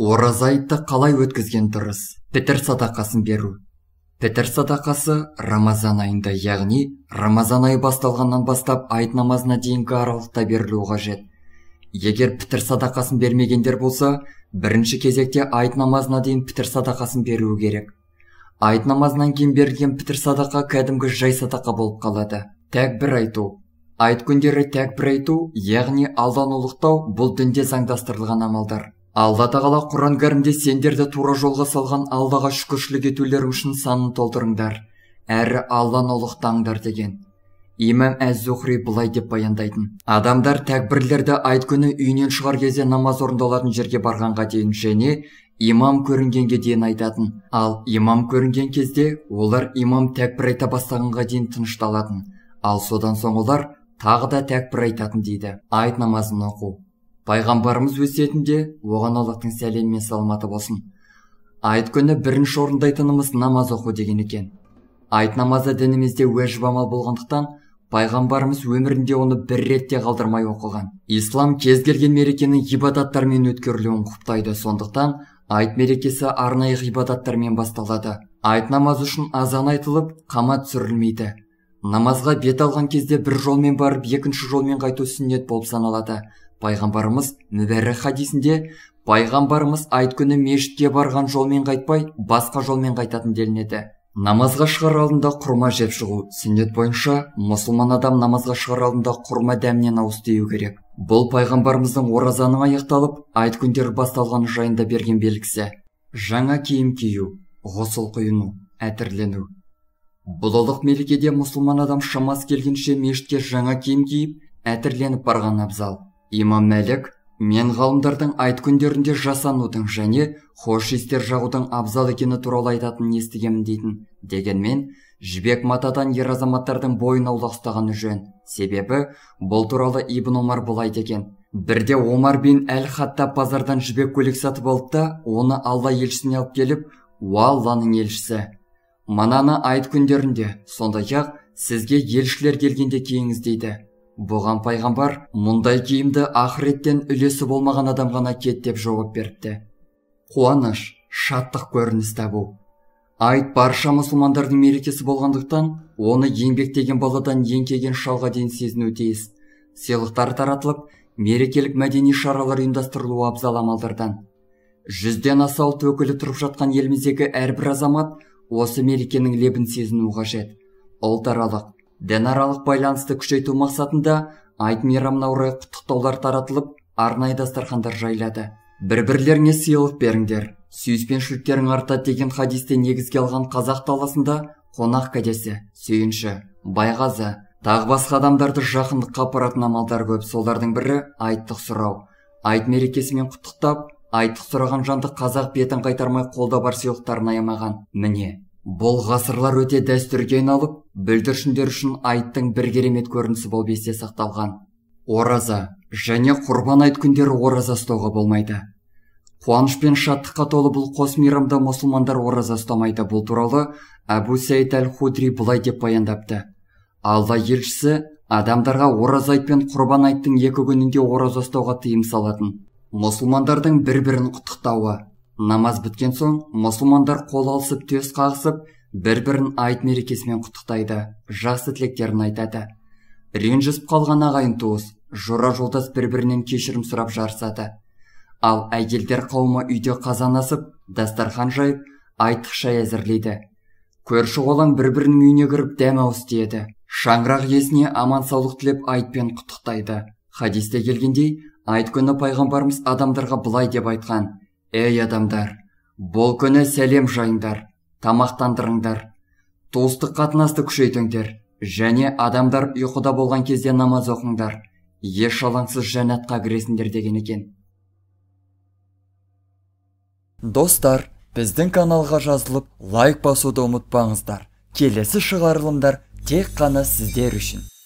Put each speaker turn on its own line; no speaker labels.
ораза айтты қалай өткізген дұрыс пітір садақасын беру пітір садақасы рамазан айында яғни рамазан айы басталғаннан бастап айт намазына дейінгі аралықта берілуі қажет егер пітір садақасын бермегендер болса бірінші кезекте айт намазына дейін пітір садақасын беруі керек айт намазынан кейін берілген пітір садақа кәдімгі жай садақа болып қалады тәкбір айту айт күндері тәкбір айту яғни алланы ұлықтау бұл дінде заңдастырылған амалдар алла тағала құран кәрімде сендерді тура жолға салған аллаға шүкіршілік етулерің үшін санын толтырыңдар әрі алланы ұлықтаңдар деген имам әз зухри былай деп баяндайтын адамдар тәкбірлерді айт күні үйінен шығар кезде намаз орындалатын жерге барғанға дейін және имам көрінгенге дейін айтатын ал имам көрінген кезде олар имам тәкбір айта бастағанға дейін тынышталатын ал содан соң олар тағы да тәкбір айтатын дейді айт намазын оқу пайғамбарымыз өсиетінде оған аллахтың сәлемі мен саламаты болсын айт күні бірінші орындайтынымыз намаз оқу деген екен айт намазы дінімізде уәжіп амал болғандықтан пайғамбарымыз өмірінде оны бір ретте қалдырмай оқыған ислам кез келген мерекенің ғибадаттармен өткерілуін құптайды сондықтан айт мерекесі арнайы ғибадаттармен басталады айт намазы үшін азан айтылып қамат түсірілмейді намазға бет алған кезде бір жолмен барып екінші жолмен қайту сүннет болып саналады пайғамбарымыз мүбәрі хадисінде пайғамбарымыз айт күні мешітке барған жолмен қайтпай басқа жолмен қайтатын делінеді намазға шығар алдында құрма жеп шығу сүннет бойынша мұсылман адам намазға шығар алдында құрма дәмінен ауыз тию керек бұл пайғамбарымыздың оразаның аяқталып айт күндері басталғаны жайында берген белгісі жаңа киім кию ғұсыл құйыну әтірлену бұлалық мерекеде мұсылман адам шамасы келгенше мешітке жаңа киім киіп әтірленіп барған абзал имам мәлік мен ғалымдардың айт күндерінде жасанудың және хош иістер жағудың абзал екені туралы айтатынын естігемін дейтін дегенмен жібек матадан ер азаматтардың бойын аулақ ұстағаны жөн себебі бұл туралы ибн омар былай деген бірде омар бин әл хаттаб базардан жібек көйлек сатып алды да оны алла елшісіне алып келіп уа алланың елшісі мынаны айт күндерінде сондай ақ сізге елшілер келгенде киіңіз дейді бұған пайғамбар мұндай киімді ақыреттен үлесі болмаған адам ғана кет деп жауап беріпті қуаныш шаттық көрініс табу айт барша мұсылмандардың мерекесі болғандықтан оны еңбектеген баладан еңкеген шалға дейін сезінуі тиіс сыйлықтар таратылып мерекелік мәдени шаралар ұйымдастырылуы абзал амалдардан жүзден аса ұлт өкілі тұрып жатқан еліміздегі әрбір азамат осы мерекенің лебін сезінуі қажет ұлтаралық дінаралық байланысты күшейту мақсатында айт мейрамына орай құттықтаулар таратылып арнайы дастархандар жайлады бір бірлеріңе сыйлық беріңдер сүйіспеншіліктерің артады деген хадисті негізге алған қазақ даласында қонақ кәдесі сүйінші байғазы тағы басқа адамдарды жақындыққа апаратын амалдар көп солардың бірі айттық сұрау айт мерекесімен құттықтап айттық сұраған жанды қазақ бетін қайтармай қолда бар сыйлықтарын аямаған міне бұл ғасырлар өте дәстүрге айналып бүлдіршіндер үшін айттың бір керемет көрінісі болып есте сақталған ораза және құрбан айт күндері ораза ұстауға болмайды қуаныш пен шаттыққа толы бұл қос мейрамда мұсылмандар ораза ұстамайды бұл туралы әбу Саид әл худри былай деп баяндапты алла елшісі адамдарға ораза айт пен құрбан айттың екі күнінде ораза ұстауға тыйым салатын мұсылмандардың бір бірін құттықтауы намаз біткен соң мұсылмандар қол алысып төс қағысып бір бірін айт мерекесімен құттықтайды жақсы тілектерін айтады ренжісіп қалған ағайын туыс жора жолдас бір бірінен кешірім сұрап жарысады ал әйелдер қауымы үйде қазан асып дастархан жайып айтық шай әзірлейді көрші қолаң бір бірінің үйіне кіріп дәм ауыз тиеді шаңырақ иесіне аман саулық тілеп айтпен құттықтайды хадисте келгендей айт күні пайғамбарымыз адамдарға былай деп айтқан Әй адамдар бұл күні сәлем жайыңдар тамақтандырыңдар туыстық қатынасты күшейтіңдер және адамдар ұйқыда болған кезде намаз оқыңдар еш алаңсыз жәннатқа кіресіңдер деген екен достар біздің каналға жазылып лайк басуды ұмытпаңыздар келесі шығарылымдар тек қана сіздер үшін